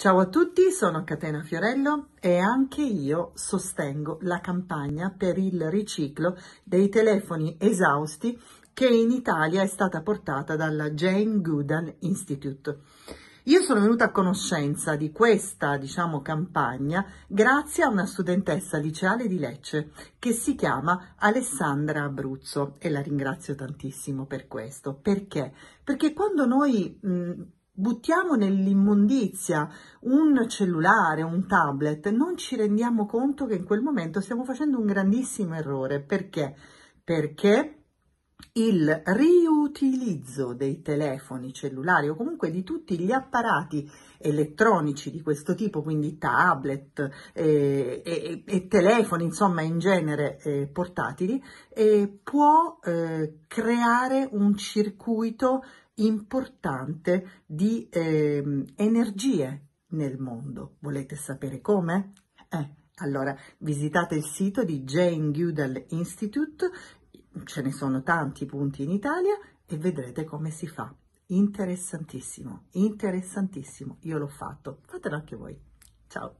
Ciao a tutti, sono Catena Fiorello e anche io sostengo la campagna per il riciclo dei telefoni esausti che in Italia è stata portata dalla Jane Goodall Institute. Io sono venuta a conoscenza di questa, diciamo, campagna grazie a una studentessa liceale di Lecce che si chiama Alessandra Abruzzo e la ringrazio tantissimo per questo. Perché? Perché quando noi mh, buttiamo nell'immondizia un cellulare, un tablet, non ci rendiamo conto che in quel momento stiamo facendo un grandissimo errore. Perché? Perché il riutilizzo dei telefoni cellulari o comunque di tutti gli apparati elettronici di questo tipo, quindi tablet eh, e, e, telefoni, insomma in genere eh, portatili, eh, può eh, creare un circuito importante di ehm, energie nel mondo. Volete sapere come? Eh, allora, visitate il sito di Jane Goodall Institute ce ne sono tanti punti in Italia e vedrete come si fa. Interessantissimo, interessantissimo. Io l'ho fatto, fatelo anche voi. Ciao!